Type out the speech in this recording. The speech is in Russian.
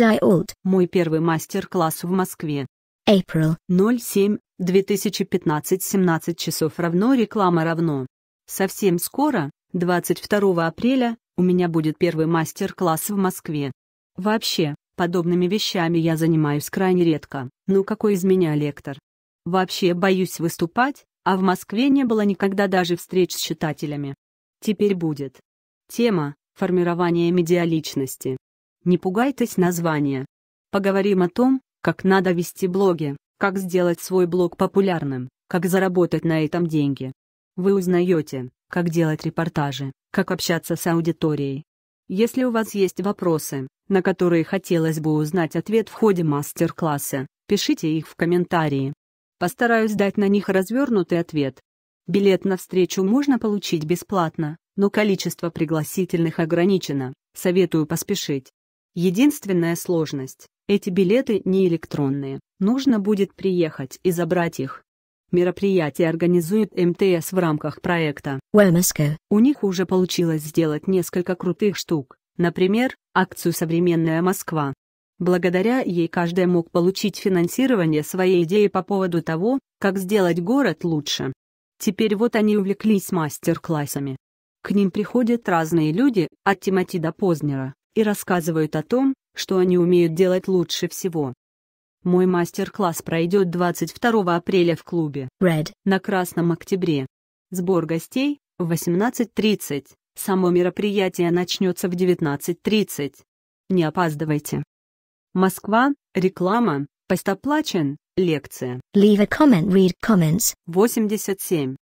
Зайолд. Мой первый мастер-класс в Москве. April 07 2015 17 часов равно реклама равно. Совсем скоро, 22 апреля, у меня будет первый мастер-класс в Москве. Вообще, подобными вещами я занимаюсь крайне редко. Ну какой из меня лектор? Вообще боюсь выступать, а в Москве не было никогда даже встреч с читателями. Теперь будет. Тема – формирование медиаличности. Не пугайтесь названия. Поговорим о том, как надо вести блоги, как сделать свой блог популярным, как заработать на этом деньги. Вы узнаете, как делать репортажи, как общаться с аудиторией. Если у вас есть вопросы, на которые хотелось бы узнать ответ в ходе мастер-класса, пишите их в комментарии. Постараюсь дать на них развернутый ответ. Билет на встречу можно получить бесплатно, но количество пригласительных ограничено, советую поспешить. Единственная сложность – эти билеты не электронные, нужно будет приехать и забрать их. Мероприятие организует МТС в рамках проекта. Wemesco. У них уже получилось сделать несколько крутых штук, например, акцию «Современная Москва». Благодаря ей каждый мог получить финансирование своей идеи по поводу того, как сделать город лучше. Теперь вот они увлеклись мастер-классами. К ним приходят разные люди, от Тимати до Познера и рассказывают о том, что они умеют делать лучше всего. Мой мастер-класс пройдет 22 апреля в клубе Red на Красном Октябре. Сбор гостей в 18.30. Само мероприятие начнется в 19.30. Не опаздывайте. Москва, реклама, постоплачен, лекция. Leave a comment, read comments. 87.